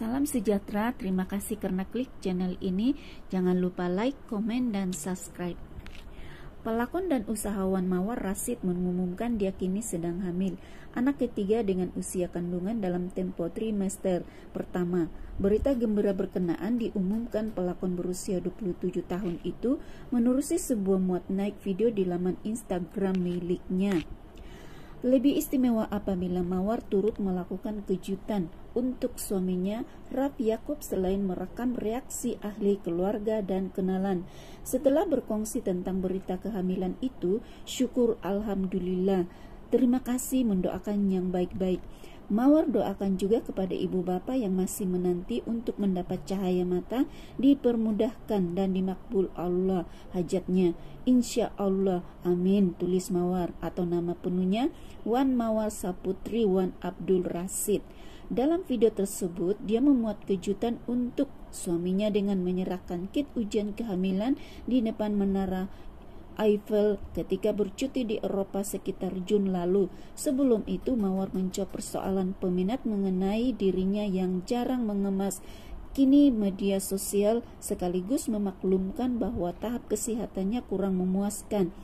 Salam sejahtera, terima kasih karena klik channel ini. Jangan lupa like, komen, dan subscribe. Pelakon dan usahawan Mawar Rasid mengumumkan dia kini sedang hamil. Anak ketiga dengan usia kandungan dalam tempo trimester pertama. Berita gembira berkenaan diumumkan pelakon berusia 27 tahun itu menerusi sebuah muat naik video di laman Instagram miliknya. Lebih istimewa apabila Mawar turut melakukan kejutan untuk suaminya Raf Yakub selain merekam reaksi ahli keluarga dan kenalan. Setelah berkongsi tentang berita kehamilan itu, syukur alhamdulillah. Terima kasih mendoakan yang baik-baik. Mawar doakan juga kepada ibu bapa yang masih menanti untuk mendapat cahaya mata, dipermudahkan dan dimakbul Allah hajatnya. Insya Allah, amin. Tulis Mawar atau nama penuhnya Wan Mawar Saputri Wan Abdul Rasid. Dalam video tersebut, dia memuat kejutan untuk suaminya dengan menyerahkan kit ujian kehamilan di depan menara Eiffel ketika bercuti di Eropa sekitar Jun lalu. Sebelum itu, Mawar mencoba persoalan peminat mengenai dirinya yang jarang mengemas. Kini media sosial sekaligus memaklumkan bahwa tahap kesehatannya kurang memuaskan.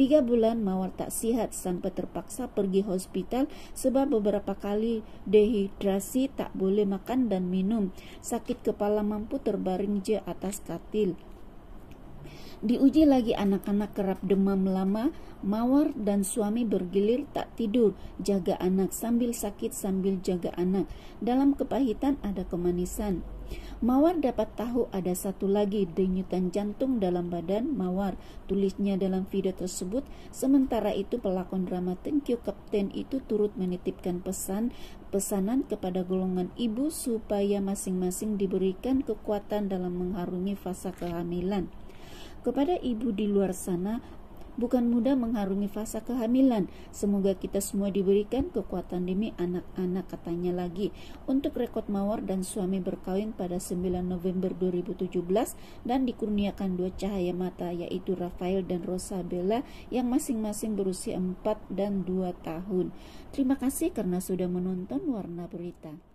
Tiga bulan Mawar tak sihat sampai terpaksa pergi hospital sebab beberapa kali dehidrasi tak boleh makan dan minum. Sakit kepala mampu terbaring je atas katil. Diuji lagi anak-anak kerap demam lama, mawar dan suami bergilir tak tidur, jaga anak sambil sakit sambil jaga anak. Dalam kepahitan ada kemanisan. Mawar dapat tahu ada satu lagi denyutan jantung dalam badan Mawar, tulisnya dalam video tersebut. Sementara itu pelakon drama Thank kapten itu turut menitipkan pesan pesanan kepada golongan ibu supaya masing-masing diberikan kekuatan dalam mengharungi fase kehamilan. Kepada ibu di luar sana, bukan mudah mengharungi fase kehamilan. Semoga kita semua diberikan kekuatan demi anak-anak katanya lagi. Untuk rekod mawar dan suami berkawin pada 9 November 2017 dan dikurniakan dua cahaya mata yaitu Rafael dan Rosabella yang masing-masing berusia 4 dan 2 tahun. Terima kasih karena sudah menonton Warna Berita.